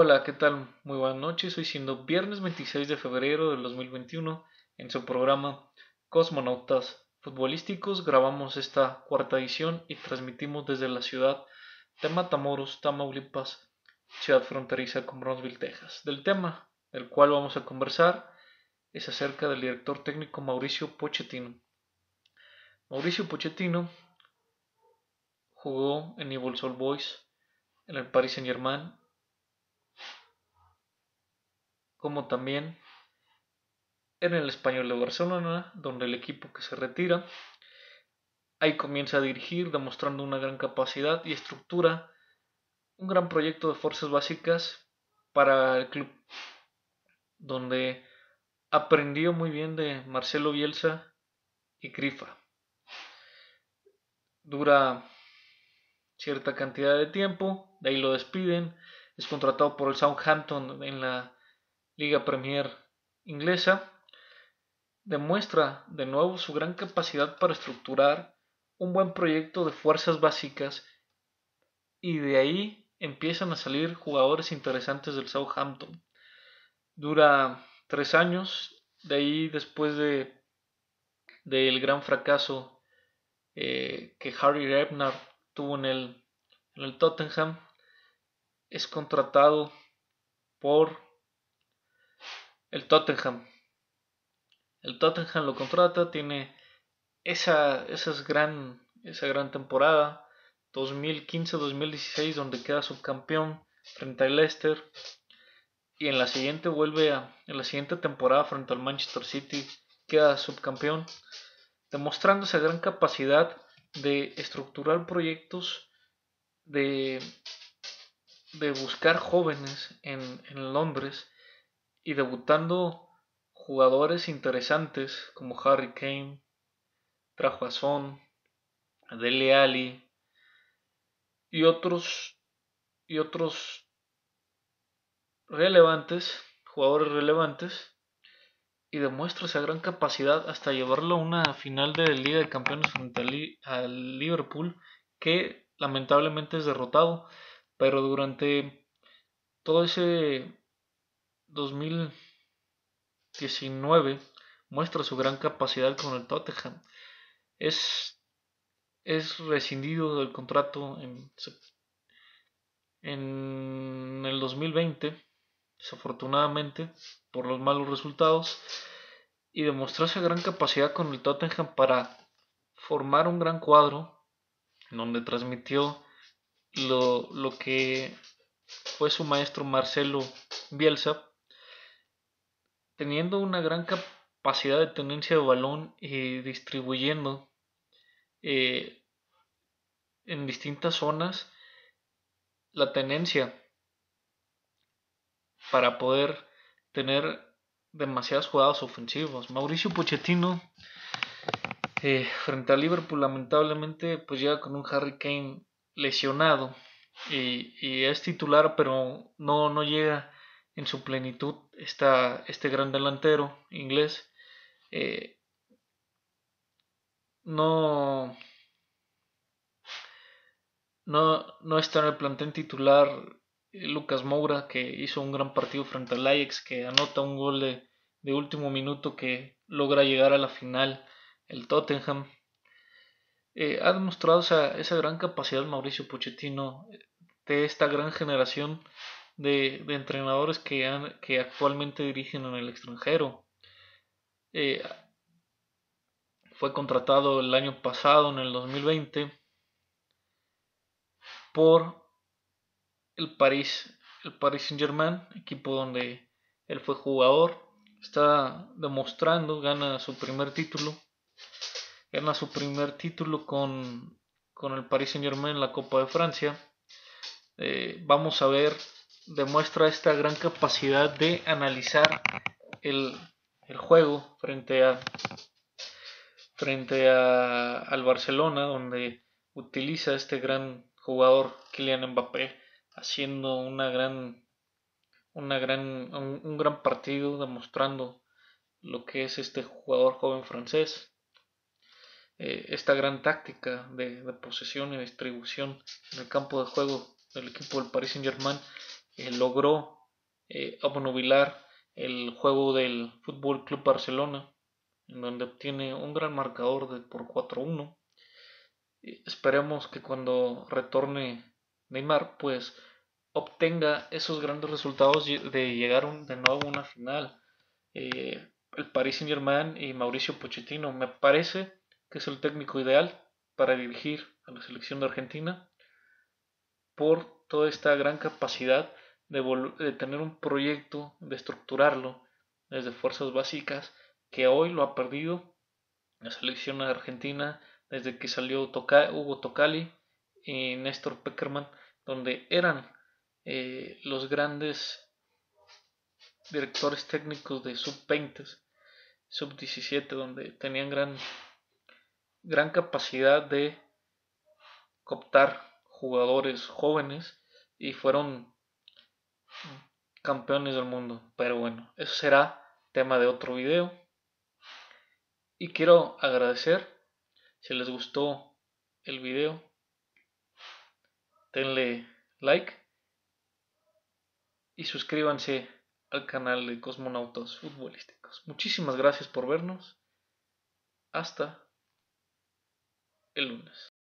Hola, ¿qué tal? Muy buenas noches. Hoy siendo viernes 26 de febrero del 2021, en su programa Cosmonautas Futbolísticos, grabamos esta cuarta edición y transmitimos desde la ciudad de Matamoros, Tamaulipas, ciudad fronteriza con Brownsville, Texas. Del tema del cual vamos a conversar es acerca del director técnico Mauricio Pochettino. Mauricio Pochettino jugó en Evil Soul Boys, en el Paris Saint-Germain como también en el Español de Barcelona, donde el equipo que se retira, ahí comienza a dirigir demostrando una gran capacidad y estructura, un gran proyecto de fuerzas básicas para el club, donde aprendió muy bien de Marcelo Bielsa y Grifa. Dura cierta cantidad de tiempo, de ahí lo despiden, es contratado por el Southampton en la Liga Premier inglesa, demuestra de nuevo su gran capacidad para estructurar un buen proyecto de fuerzas básicas y de ahí empiezan a salir jugadores interesantes del Southampton. Dura tres años, de ahí después de del gran fracaso eh, que Harry Rebner tuvo en el, en el Tottenham, es contratado por el Tottenham. El Tottenham lo contrata, tiene esa, esa gran, esa gran temporada, 2015-2016, donde queda subcampeón frente al Leicester. Y en la siguiente vuelve a, en la siguiente temporada frente al Manchester City, queda subcampeón, demostrando esa gran capacidad de estructurar proyectos, de, de buscar jóvenes en, en Londres y debutando jugadores interesantes como Harry Kane, trajo Adele Son, y otros y otros relevantes, jugadores relevantes y demuestra esa gran capacidad hasta llevarlo a una final de Liga de Campeones frente al Liverpool que lamentablemente es derrotado, pero durante todo ese 2019 muestra su gran capacidad con el Tottenham. Es, es rescindido del contrato en, el 2020, desafortunadamente, por los malos resultados, y demostró esa gran capacidad con el Tottenham para formar un gran cuadro, en donde transmitió lo, lo que fue su maestro Marcelo Bielsa teniendo una gran capacidad de tenencia de balón y distribuyendo eh, en distintas zonas la tenencia para poder tener demasiadas jugadas ofensivas. Mauricio Pochettino eh, frente a Liverpool lamentablemente pues llega con un Harry Kane lesionado y, es titular pero no, no llega en su plenitud ...está este gran delantero inglés eh, no, no, está en el plantel titular Lucas Moura que hizo un gran partido frente al Ajax que anota un gol de, último minuto que logra llegar a la final el Tottenham eh, ha demostrado esa, esa gran capacidad Mauricio Pochettino eh, de esta gran generación de, entrenadores que, que actualmente dirigen en el extranjero. Eh, fue contratado el año pasado, en el 2020, por el Paris el Paris Saint Germain, equipo donde él fue jugador. Está demostrando, gana su primer título. Gana su primer título con, el Paris Saint Germain en la Copa de Francia. Eh, vamos a ver demuestra esta gran capacidad de analizar el, juego frente a frente al Barcelona donde utiliza este gran jugador Kylian Mbappé haciendo una gran un, gran partido demostrando lo que es este jugador joven francés eh, esta gran táctica de, posesión y distribución en el campo de juego del equipo del Paris Saint Germain eh, logró eh, el juego del Fútbol Club Barcelona, en donde obtiene un gran marcador de por 4-1. Esperemos que cuando retorne Neymar, pues obtenga esos grandes resultados de llegar de nuevo a una final. Eh, el Paris Saint Germain y Mauricio Pochettino me parece que es el técnico ideal para dirigir a la selección de Argentina por toda esta gran capacidad de, tener un proyecto, de estructurarlo desde fuerzas básicas, que hoy lo ha perdido la selección argentina desde que salió Hugo Tocali y Néstor Peckerman, donde eran eh, los grandes directores técnicos de sub-20, sub-17, donde tenían gran, gran capacidad de cooptar jugadores jóvenes y fueron campeones del mundo. Pero bueno, eso será tema de otro video. Y quiero agradecer si les gustó el video. Denle like y suscríbanse al canal de Cosmonautas Futbolísticos. Muchísimas gracias por vernos. Hasta el lunes.